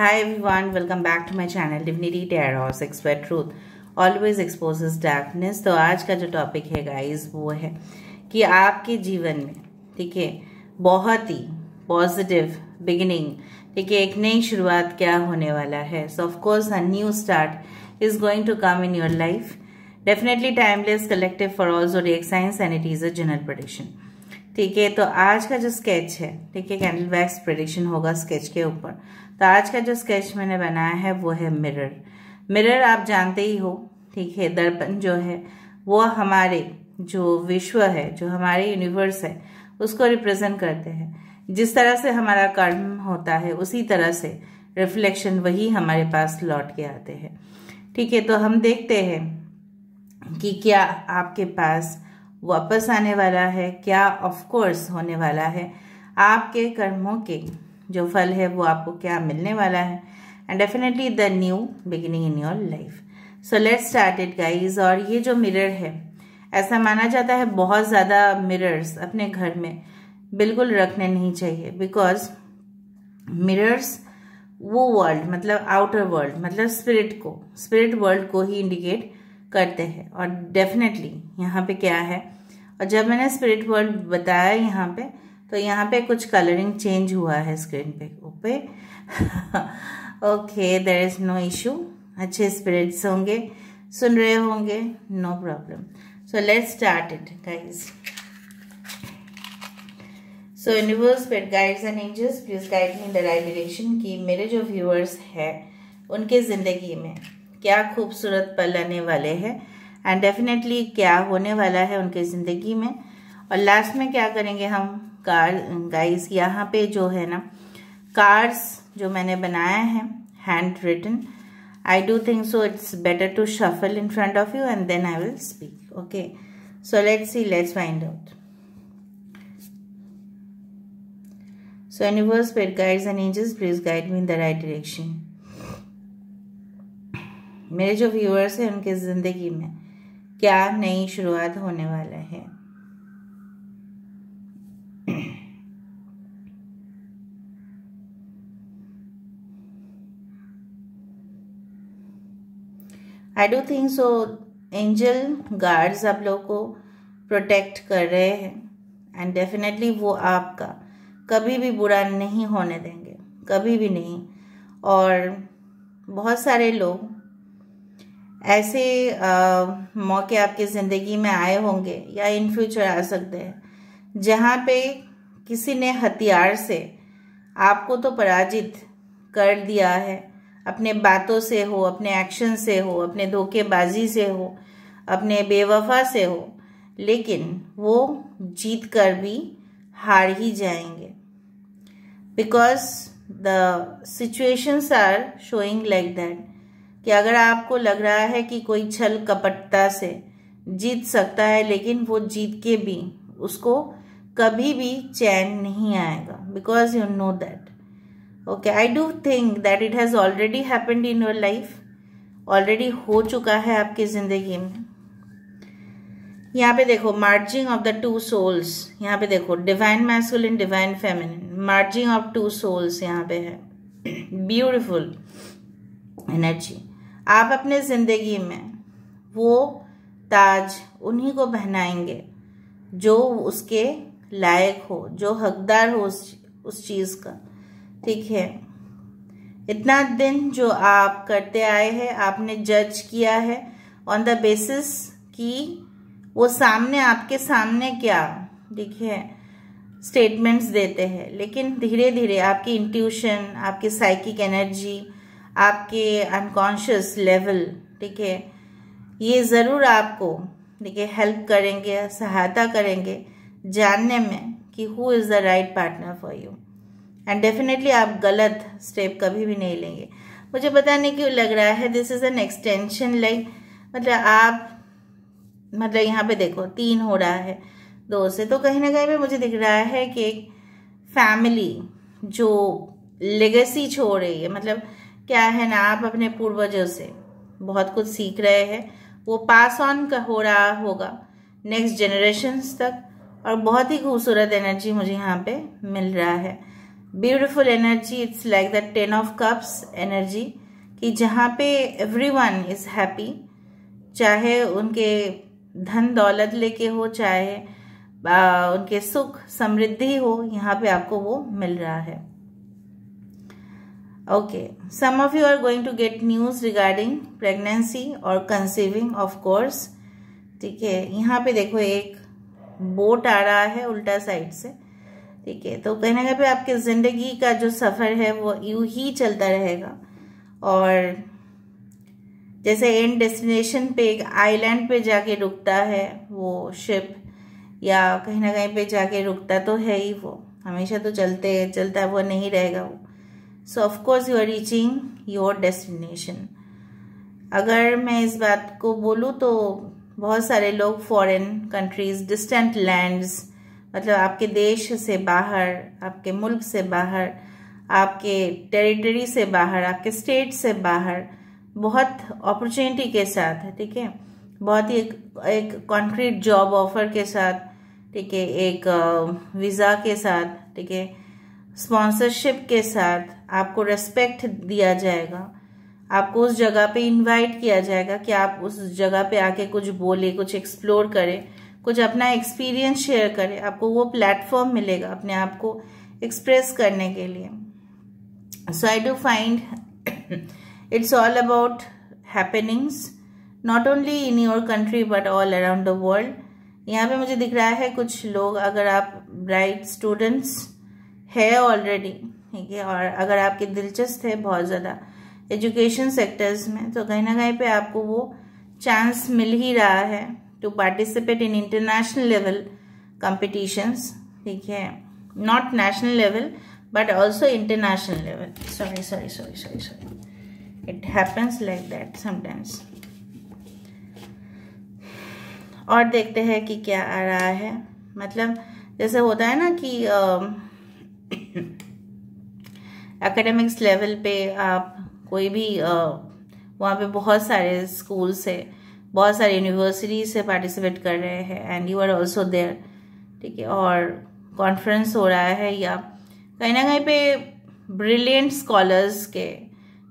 Hi everyone, welcome back to my channel Divinity Tarot Expert Truth. Always exposes darkness. तो आज का जो topic है गाइज वो है कि आपके जीवन में ठीक है बहुत ही पॉजिटिव बिगिनिंग ठीक है एक नई शुरुआत क्या होने वाला है so of course a new start is going to come in your life definitely timeless collective for all जो zodiac signs and it is a general prediction ठीक है तो आज का जो स्केच है ठीक है कैंडल वैक्स प्रोडिक्शन होगा स्केच के ऊपर तो आज का जो स्केच मैंने बनाया है वो है मिरर मिरर आप जानते ही हो ठीक है दर्पण जो है वो हमारे जो विश्व है जो हमारे यूनिवर्स है उसको रिप्रेजेंट करते हैं जिस तरह से हमारा कर्म होता है उसी तरह से रिफ्लेक्शन वही हमारे पास लौट के आते हैं ठीक है तो हम देखते हैं कि क्या आपके पास वापस आने वाला है क्या ऑफकोर्स होने वाला है आपके कर्मों के जो फल है वो आपको क्या मिलने वाला है and definitely the new beginning in your life so let start it guys और ये जो मिरर है ऐसा माना जाता है बहुत ज़्यादा मिरर्स अपने घर में बिल्कुल रखने नहीं चाहिए बिकॉज मिरर्स वो वर्ल्ड मतलब आउटर वर्ल्ड मतलब स्पिरिट को स्पिरिट वर्ल्ड को ही इंडिकेट करते हैं और डेफिनेटली यहाँ पे क्या है और जब मैंने स्पिरिट वर्ल्ड बताया यहाँ पे तो यहाँ पे कुछ कलरिंग चेंज हुआ है स्क्रीन पे ओपे okay there is no issue अच्छे स्पिरिट्स होंगे सुन रहे होंगे no problem so let's start it guys so universe guides and angels please guide me in the right direction कि मेरे जो व्यूअर्स हैं उनके ज़िंदगी में क्या खूबसूरत पल आने वाले हैं एंड डेफिनेटली क्या होने वाला है उनके ज़िंदगी में और लास्ट में क्या करेंगे हम कार गाइस यहाँ पे जो है ना कार्ड्स जो मैंने बनाया है handwritten I do think so it's better to shuffle in front of you and then I will speak okay so let's see let's find out so universe spirit guides and angels please guide me in the right direction मेरे जो viewers हैं उनके ज़िंदगी में क्या नई शुरुआत होने वाला है I do think so angel guards आप लोग को प्रोटेक्ट कर रहे हैं एंड डेफिनेटली वो आपका कभी भी बुरा नहीं होने देंगे कभी भी नहीं और बहुत सारे लोग ऐसे आ, मौके आपके ज़िंदगी में आए होंगे या इन फ्यूचर आ सकते हैं जहाँ पे किसी ने हथियार से आपको तो पराजित कर दिया है अपने बातों से हो अपने एक्शन से हो अपने धोखेबाजी से हो अपने बेवफा से हो लेकिन वो जीत कर भी हार ही जाएंगे because the situations are showing like that कि अगर आपको लग रहा है कि कोई छल कपटता से जीत सकता है लेकिन वो जीत के भी उसको कभी भी चैन नहीं आएगा because you know that okay I do think that it has already happened in your life already हो चुका है आपकी ज़िंदगी में यहाँ पे देखो merging of the two souls यहाँ पे देखो divine masculine divine feminine merging of two souls यहाँ पे है ब्यूटिफुल एनर्जी आप अपने ज़िंदगी में वो ताज उन्हीं को पहनाएंगे जो उसके लायक हो जो हकदार हो उस चीज़ का ठीक है इतना दिन जो आप करते आए हैं आपने जज किया है ऑन द बेसिस कि वो सामने आपके सामने क्या ठीक है स्टेटमेंट्स देते हैं लेकिन धीरे धीरे आपकी इंट्यूशन आपकी साइकिक एनर्जी आपके अनकॉन्शियस लेवल ठीक है ये ज़रूर आपको है हेल्प करेंगे सहायता करेंगे जानने में कि who is the right partner for you and definitely आप गलत स्टेप कभी भी नहीं लेंगे मुझे पता नहीं क्यों लग रहा है this is an extension like मतलब आप मतलब यहाँ पे देखो तीन हो रहा है दो से तो कहीं ना कहीं पे मुझे दिख रहा है कि एक फैमिली जो लेगेसी छोड़ रही है मतलब क्या है ना आप अपने पूर्वजों से बहुत कुछ सीख रहे हैं वो पास ऑन का हो रहा होगा नेक्स्ट जनरेशन्स तक और बहुत ही खूबसूरत एनर्जी मुझे यहाँ पे मिल रहा है beautiful energy it's like the ten of cups energy कि जहाँ पे एवरी वन इज हैप्पी चाहे उनके धन दौलत लेके हो चाहे उनके सुख समृद्धि हो यहाँ पे आपको वो मिल रहा है okay some of you are going to get news regarding pregnancy और कंसीविंग ऑफ कोर्स ठीक है यहाँ पे देखो एक बोट आ रहा है उल्टा साइड से ठीक है तो कहीं ना कहीं आपके ज़िंदगी का जो सफ़र है वो यू ही चलता रहेगा और जैसे एंड डेस्टिनेशन पे एक आइलैंड पे जाके रुकता है वो शिप या कहीं ना कहीं पे जाके रुकता तो है ही वो हमेशा तो चलते चलता वो नहीं रहेगा वो so of course you are reaching your destination अगर मैं इस बात को बोलूँ तो बहुत सारे लोग फॉरेन कंट्रीज़ डिस्टेंट लैंड्स मतलब आपके देश से बाहर आपके मुल्क से बाहर आपके टेरिटरी से बाहर आपके स्टेट से बाहर बहुत अपॉर्चुनिटी के साथ है ठीक है बहुत ही एक कॉन्क्रीट जॉब ऑफर के साथ ठीक है एक वीज़ा के साथ ठीक है स्पॉन्सरशिप के साथ आपको रेस्पेक्ट दिया जाएगा आपको उस जगह पे इनवाइट किया जाएगा कि आप उस जगह पे आके कुछ बोले कुछ एक्सप्लोर करें कुछ अपना एक्सपीरियंस शेयर करें आपको वो प्लेटफॉर्म मिलेगा अपने आप को एक्सप्रेस करने के लिए so I do find it's all about happenings not only in your country but all around the world यहाँ पे मुझे दिख रहा है कुछ लोग अगर आप ब्राइट स्टूडेंट्स है ऑलरेडी ठीक है और अगर आपके दिलचस्प है बहुत ज़्यादा एजुकेशन सेक्टर्स में तो कहीं ना कहीं पे आपको वो चांस मिल ही रहा है to participate in international level competitions ठीक है not national level but also international level sorry sorry sorry sorry sorry it happens like that sometimes और देखते हैं कि क्या आ रहा है मतलब जैसे होता है ना कि एकेडमिक्स लेवल पे आप कोई भी वहाँ पे बहुत सारे स्कूल्स है बहुत सारे यूनिवर्सिटी से पार्टिसिपेट कर रहे हैं and you are also there ठीक है और कॉन्फ्रेंस हो रहा है या कहीं ना कहीं पे ब्रिलियंट स्कॉलर्स के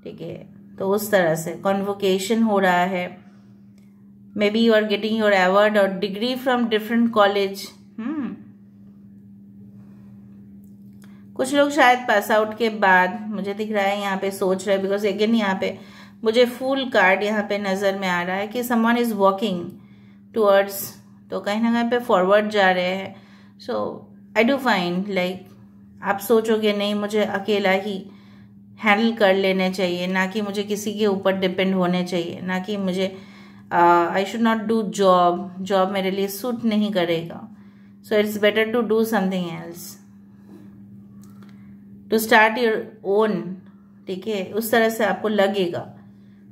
ठीक है तो उस तरह से कॉन्वोकेशन हो रहा है may be you are getting your award और डिग्री फ्रॉम डिफरेंट कॉलेज कुछ लोग शायद पास आउट के बाद मुझे दिख रहा है यहाँ पे सोच रहे बिकॉज अगेन यहाँ पे मुझे फूल कार्ड यहाँ पे नज़र में आ रहा है कि समवन इज़ वॉकिंग टूअर्ड्स तो कहीं ना कहीं पे फॉरवर्ड जा रहे हैं so I do find like आप सोचोगे नहीं मुझे अकेला ही हैंडल कर लेने चाहिए ना कि मुझे किसी के ऊपर डिपेंड होने चाहिए ना कि मुझे I should not do job job मेरे लिए सूट नहीं करेगा so it's better to do something else to start your own ठीक है उस तरह से आपको लगेगा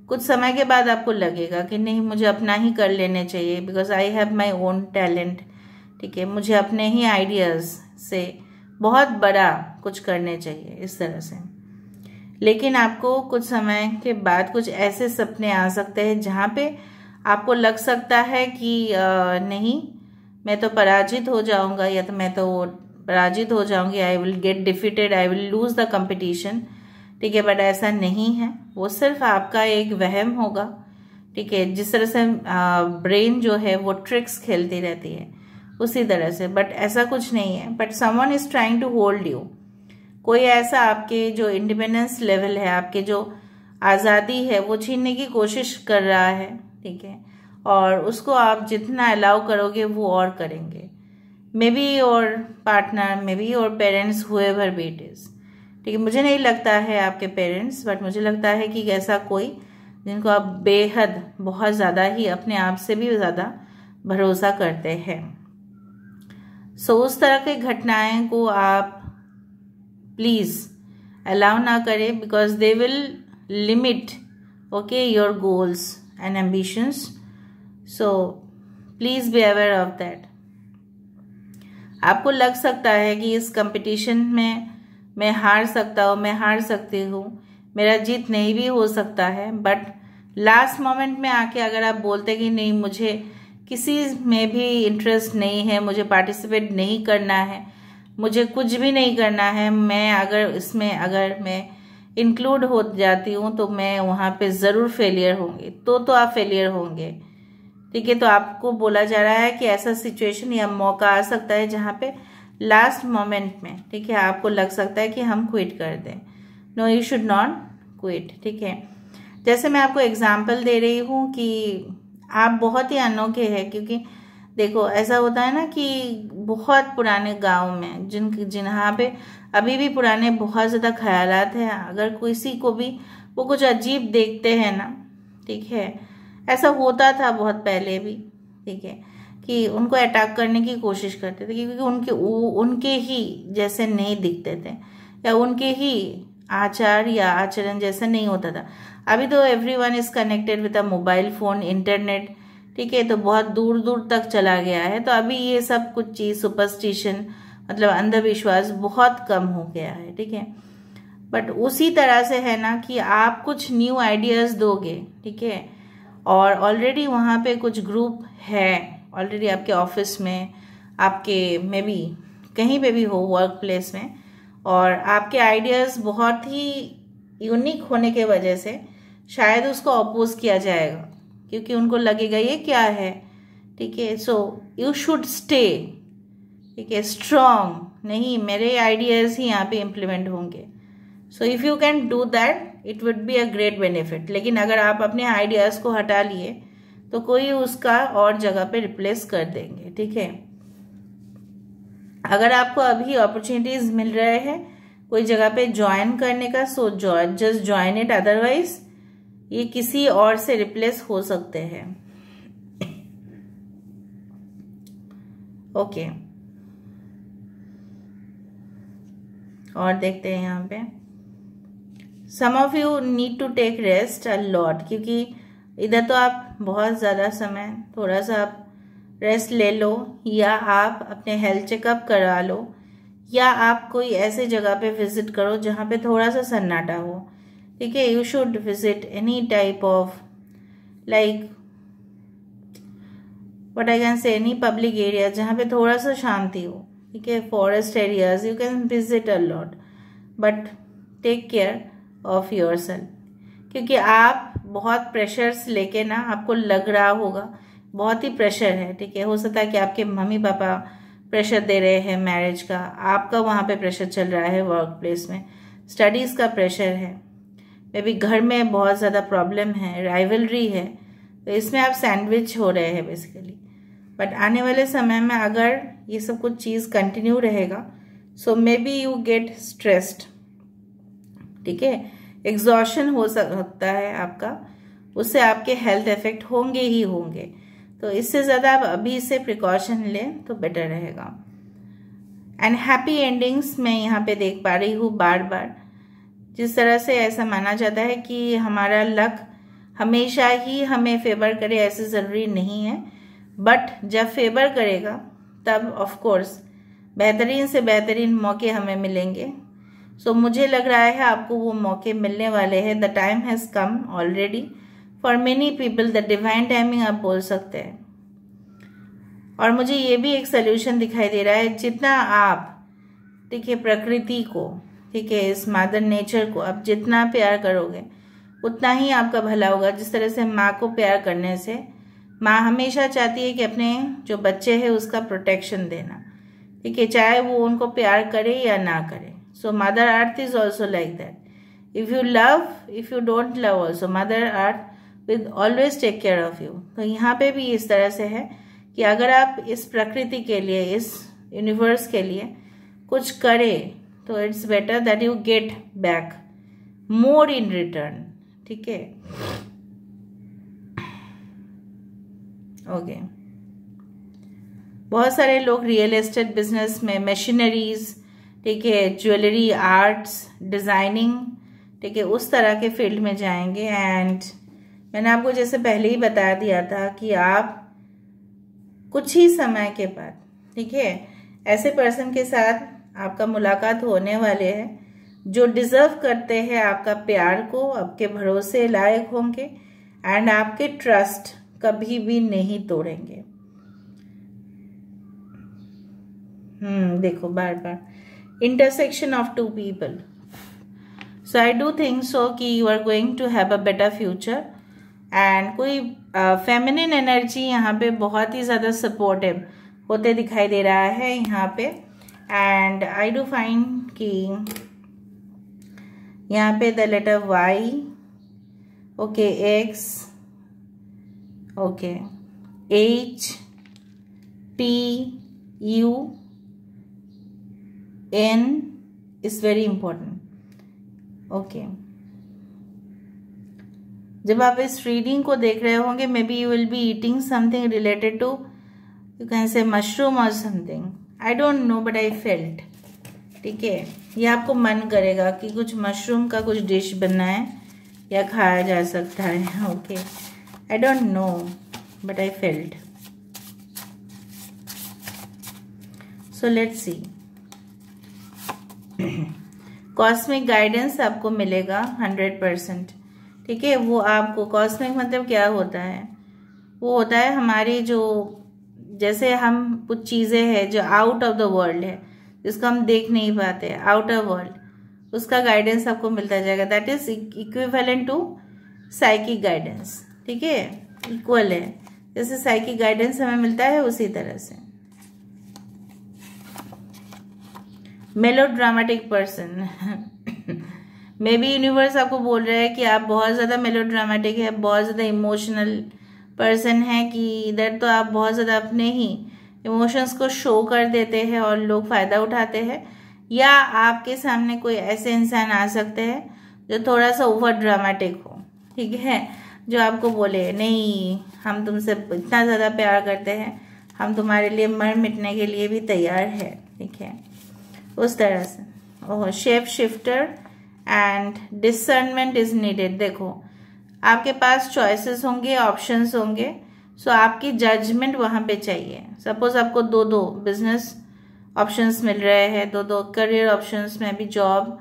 कुछ समय के बाद आपको लगेगा कि नहीं मुझे अपना ही कर लेने चाहिए because I have my own talent ठीक है मुझे अपने ही आइडियाज़ से बहुत बड़ा कुछ करने चाहिए इस तरह से लेकिन आपको कुछ समय के बाद कुछ ऐसे सपने आ सकते हैं जहाँ पे आपको लग सकता है कि आ, नहीं मैं तो पराजित हो जाऊँगा या तो मैं तो पराजित हो जाऊँगी I will get defeated I will lose the competition ठीक है बट ऐसा नहीं है वो सिर्फ आपका एक वहम होगा ठीक है जिस तरह से ब्रेन जो है वो ट्रिक्स खेलती रहती है उसी तरह से बट ऐसा कुछ नहीं है but someone is trying to hold you कोई ऐसा आपके जो इंडिपेंडेंस लेवल है आपके जो आज़ादी है वो छीनने की कोशिश कर रहा है ठीक है और उसको आप जितना अलाउ करोगे वो और करेंगे मे बी और पार्टनर मे बी और पेरेंट्स हुए भर बेटेज़ ठीक है मुझे नहीं लगता है आपके पेरेंट्स बट मुझे लगता है कि ऐसा कोई जिनको आप बेहद बहुत ज़्यादा ही अपने आप से भी ज़्यादा भरोसा करते हैं सो so, उस तरह की घटनाएं को आप प्लीज़ अलाउ ना करें because they will limit okay your goals and ambitions so please be aware of that आपको लग सकता है कि इस कंपटीशन में मैं हार सकता हूँ मैं हार सकती हूँ मेरा जीत नहीं भी हो सकता है बट लास्ट मोमेंट में आके अगर आप बोलते कि नहीं मुझे किसी में भी इंटरेस्ट नहीं है मुझे पार्टिसिपेट नहीं करना है मुझे कुछ भी नहीं करना है मैं अगर इसमें अगर मैं इंक्लूड हो जाती हूँ तो मैं वहाँ पे ज़रूर फेलियर होंगे तो तो आप फेलियर होंगे ठीक है तो आपको बोला जा रहा है कि ऐसा सिचुएशन या मौका आ सकता है जहाँ पे लास्ट मोमेंट में ठीक है आपको लग सकता है कि हम क्विट कर दें no you should not quit ठीक है जैसे मैं आपको एग्जाम्पल दे रही हूँ कि आप बहुत ही अनोखे हैं क्योंकि देखो ऐसा होता है ना कि बहुत पुराने गांव में जिन जिन्हा पे अभी भी पुराने बहुत ज़्यादा ख्याल हैं अगर किसी को भी वो कुछ अजीब देखते हैं ना ठीक है ऐसा होता था बहुत पहले भी ठीक है कि उनको अटैक करने की कोशिश करते थे क्योंकि उनके उनके ही जैसे नहीं दिखते थे या उनके ही आचार या आचरण जैसे नहीं होता था अभी तो everyone is connected with a mobile phone internet ठीक है तो बहुत दूर दूर तक चला गया है तो अभी ये सब कुछ चीज़ सुपरस्टिशन मतलब अंधविश्वास बहुत कम हो गया है ठीक है बट उसी तरह से है ना कि आप कुछ न्यू आइडियाज़ दोगे ठीक है और ऑलरेडी वहाँ पे कुछ ग्रुप है ऑलरेडी आपके ऑफिस में आपके मे बी कहीं पे भी हो वर्क प्लेस में और आपके आइडियाज़ बहुत ही यूनिक होने के वजह से शायद उसको अपोज किया जाएगा क्योंकि उनको लगेगा ये क्या है ठीक है सो यू शुड स्टे ठीक है स्ट्रांग नहीं मेरे आइडियाज़ ही यहाँ पे इम्प्लीमेंट होंगे so if you can do that it would be a great benefit लेकिन अगर आप अपने आइडियाज़ को हटा लिए तो कोई उसका और जगह पे रिप्लेस कर देंगे ठीक है अगर आपको अभी अपॉर्चुनिटीज मिल रहे हैं कोई जगह पे ज्वाइन करने का so join just join it otherwise ये किसी और से रिप्लेस हो सकते हैं ओके okay. और देखते हैं यहाँ पे some of you need to take rest a lot क्योंकि इधर तो आप बहुत ज़्यादा समय थोड़ा सा आप रेस्ट ले लो या आप अपने हेल्थ चेकअप करा लो या आप कोई ऐसे जगह पे विज़िट करो जहाँ पे थोड़ा सा सन्नाटा हो ठीक है you should visit any type of like what I can say any public area जहाँ पे थोड़ा सा शांति हो ठीक है forest areas you can visit a lot but take care of yourself क्योंकि आप बहुत प्रेशर लेके ना आपको लग रहा होगा बहुत ही प्रेशर है ठीक है हो सकता है कि आपके मम्मी पापा प्रेशर दे रहे हैं मैरिज का आपका वहाँ पे प्रेशर चल रहा है वर्क प्लेस में स्टडीज़ का प्रेशर है मे बी घर में बहुत ज़्यादा प्रॉब्लम है राइवलरी है तो इसमें आप सैंडविच हो रहे हैं बेसिकली बट आने वाले समय में अगर ये सब कुछ चीज़ कंटिन्यू रहेगा so may be you get stressed ठीक है एग्जॉशन हो सकता है आपका उससे आपके हेल्थ इफेक्ट होंगे ही होंगे तो इससे ज़्यादा आप अभी से प्रिकॉशन लें तो बेटर रहेगा एंड हैप्पी एंडिंग्स मैं यहाँ पे देख पा रही हूँ बार बार जिस तरह से ऐसा माना जाता है कि हमारा लक हमेशा ही हमें फेवर करे ऐसे ज़रूरी नहीं है बट जब फेवर करेगा तब ऑफ कोर्स बेहतरीन से बेहतरीन मौके हमें मिलेंगे सो so, मुझे लग रहा है आपको वो मौके मिलने वाले हैं the time has come already for many people the divine timing आप बोल सकते हैं और मुझे ये भी एक सोल्यूशन दिखाई दे रहा है जितना आप ठीक है प्रकृति को ठीक है इस मादर नेचर को आप जितना प्यार करोगे उतना ही आपका भला होगा जिस तरह से माँ को प्यार करने से माँ हमेशा चाहती है कि अपने जो बच्चे हैं उसका प्रोटेक्शन देना ठीक है चाहे वो उनको प्यार करे या ना करे so mother earth is also like that if you love if you don't love also mother earth with always take care of you तो यहाँ पे भी इस तरह से है कि अगर आप इस प्रकृति के लिए इस यूनिवर्स के लिए कुछ करें तो it's better that you get back more in return ठीक है ओके बहुत सारे लोग रियल एस्टेट बिजनेस में मशीनरीज़ ठीक है ज्वेलरी आर्ट्स डिज़ाइनिंग ठीक है उस तरह के फील्ड में जाएंगे एंड मैंने आपको जैसे पहले ही बता दिया था कि आप कुछ ही समय के बाद ठीक है ऐसे पर्सन के साथ आपका मुलाकात होने वाले है जो डिज़र्व करते हैं आपका प्यार को आपके भरोसे लायक होंगे एंड आपके ट्रस्ट कभी भी नहीं तोड़ेंगे हम्म देखो बार बार intersection of two people so i do think so ki you are going to have a better future and कोई फेमिनिन uh, एनर्जी यहाँ पे बहुत ही ज़्यादा सपोर्टिव होते दिखाई दे रहा है यहाँ पे एंड आई डू फाइंड कि यहाँ पे the letter Y okay X okay H T U n is very important okay जब आप इस रीडिंग को देख रहे होंगे may be you will be eating something related to you can say mushroom और something I don't know but I felt ठीक है यह आपको मन करेगा कि कुछ मशरूम का कुछ डिश बनाए या खाया जा सकता है okay I don't know but I felt so let's see cosmic guidance आपको मिलेगा हंड्रेड परसेंट ठीक है वो आपको कॉस्मिक मतलब क्या होता है वो होता है हमारी जो जैसे हम कुछ चीज़ें हैं जो आउट ऑफ द वर्ल्ड है जिसको हम देख नहीं पाते आउट ऑफ वर्ल्ड उसका गाइडेंस आपको मिलता जाएगा that is equivalent to psychic guidance ठीक है इक्वल है जैसे साइकिक गाइडेंस हमें मिलता है उसी तरह से melodramatic person maybe universe आपको बोल रहा है कि आप बहुत ज़्यादा मेलो ड्रामेटिक है बहुत ज़्यादा इमोशनल पर्सन है कि इधर तो आप बहुत ज़्यादा अपने ही इमोशंस को शो कर देते हैं और लोग फ़ायदा उठाते हैं या आपके सामने कोई ऐसे इंसान आ सकते हैं जो थोड़ा सा ओवर ड्रामेटिक हो ठीक है जो आपको बोले नहीं हम तुमसे इतना ज़्यादा प्यार करते हैं हम तुम्हारे लिए मर मिटने के लिए भी तैयार है ठीक है उस तरह से oh shape shifter and discernment is needed देखो आपके पास चॉइसेस होंगे ऑप्शंस होंगे सो so आपकी जजमेंट वहाँ पे चाहिए सपोज आपको दो दो बिजनेस ऑप्शंस मिल रहे हैं दो दो करियर ऑप्शंस में भी जॉब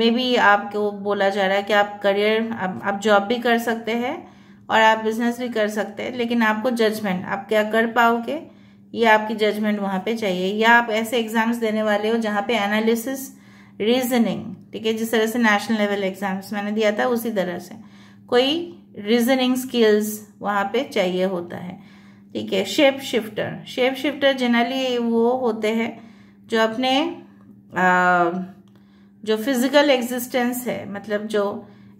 में भी आपको बोला जा रहा है कि आप करियर आप, आप जॉब भी कर सकते हैं और आप बिजनेस भी कर सकते हैं लेकिन आपको जजमेंट आप क्या कर पाओगे ये आपकी जजमेंट वहाँ पे चाहिए या आप ऐसे एग्जाम्स देने वाले हो जहाँ पे एनालिसिस रीजनिंग ठीक है जिस तरह से नेशनल लेवल एग्जाम्स मैंने दिया था उसी तरह से कोई रीजनिंग स्किल्स वहाँ पे चाहिए होता है ठीक है shape shifter shape shifter generally वो होते हैं जो अपने आ, जो फिजिकल एग्जिस्टेंस है मतलब जो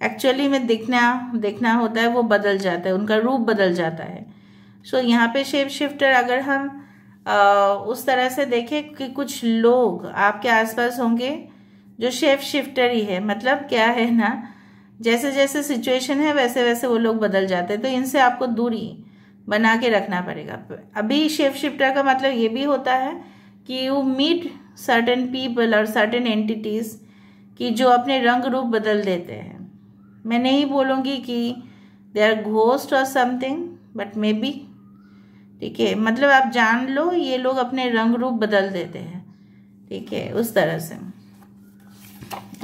एक्चुअली में दिखना देखना होता है वो बदल जाता है उनका रूप बदल जाता है सो so, यहाँ पे शेप शिफ्टर अगर हम आ, उस तरह से देखें कि कुछ लोग आपके आसपास होंगे जो शेप शिफ्टर ही है मतलब क्या है ना जैसे जैसे सिचुएशन है वैसे वैसे वो लोग बदल जाते हैं तो इनसे आपको दूरी बना के रखना पड़ेगा अभी शेप शिफ्टर का मतलब ये भी होता है कि यू मीट सर्टेन पीपल और सर्टेन एंटिटीज़ कि जो अपने रंग रूप बदल देते हैं मैं नहीं बोलूँगी कि दे आर घोस्ट और समथिंग बट मे बी ठीक है मतलब आप जान लो ये लोग अपने रंग रूप बदल देते हैं ठीक है उस तरह से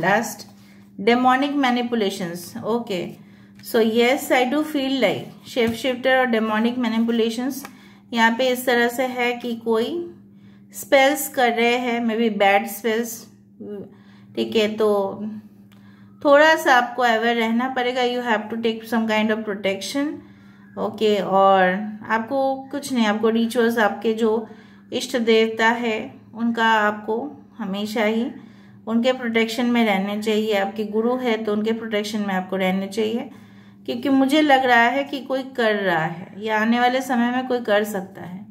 last demonic manipulations okay so yes I do feel like shape shifter और डेमोनिक मैनिपुलेशंस यहाँ पे इस तरह से है कि कोई स्पेल्स कर रहे हैं मे बी बैड स्पेल्स ठीक है तो थोड़ा सा आपको अवेयर रहना पड़ेगा you have to take some kind of protection okay और आपको कुछ नहीं आपको रिचुअल्स आपके जो इष्ट देवता है उनका आपको हमेशा ही उनके प्रोटेक्शन में रहने चाहिए आपके गुरु है तो उनके प्रोटेक्शन में आपको रहने चाहिए क्योंकि मुझे लग रहा है कि कोई कर रहा है या आने वाले समय में कोई कर सकता है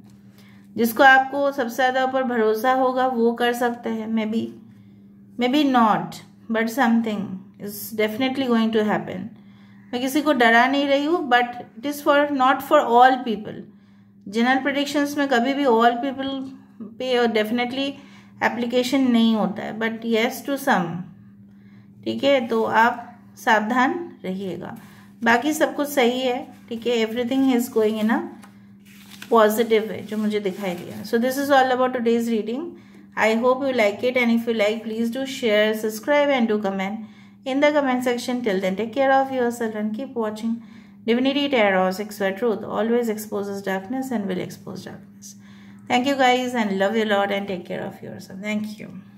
जिसको आपको सबसे ज़्यादा ऊपर भरोसा होगा वो कर सकते हैं maybe maybe not but something is definitely going to happen मैं किसी को डरा नहीं रही हूँ but it is for not for all people general predictions में कभी भी ऑल पीपल पे और डेफिनेटली एप्लीकेशन नहीं होता है बट येस टू सम ठीक है तो आप सावधान रहिएगा बाकी सब कुछ सही है ठीक है everything is going in a positive है जो मुझे दिखाई दिया so this is all about today's reading I hope you like it and if you like please do share subscribe and do comment in the comment section. Till then, take care of yourself and keep watching. Divinity Tarot, Six Truth always exposes darkness and will expose darkness. Thank you guys and love you a lot and take care of yourself. Thank you.